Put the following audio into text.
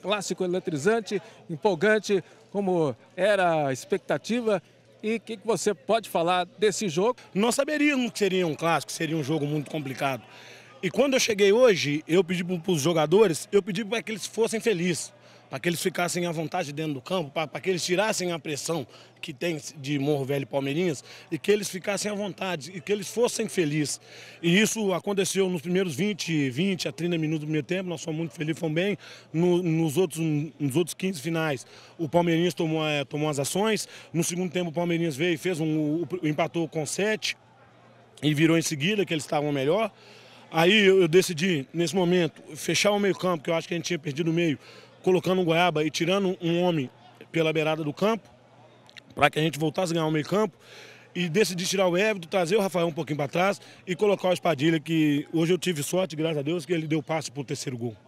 clássico eletrizante, empolgante, como era a expectativa. E o que, que você pode falar desse jogo? Não saberíamos que seria um clássico, seria um jogo muito complicado. E quando eu cheguei hoje, eu pedi para os jogadores, eu pedi para que eles fossem felizes, para que eles ficassem à vontade dentro do campo, para que eles tirassem a pressão que tem de Morro Velho e Palmeirinhas e que eles ficassem à vontade e que eles fossem felizes. E isso aconteceu nos primeiros 20, 20 a 30 minutos do primeiro tempo, nós fomos muito felizes, fomos bem. No, nos, outros, nos outros 15 finais, o Palmeirinhas tomou, é, tomou as ações. No segundo tempo, o Palmeirinhas veio e fez um, empatou com 7 e virou em seguida, que eles estavam melhor. Aí eu decidi, nesse momento, fechar o meio-campo, que eu acho que a gente tinha perdido o meio, colocando um goiaba e tirando um homem pela beirada do campo, para que a gente voltasse a ganhar o meio-campo. E decidi tirar o Évito, trazer o Rafael um pouquinho para trás e colocar o Espadilha, que hoje eu tive sorte, graças a Deus, que ele deu passe para o terceiro gol.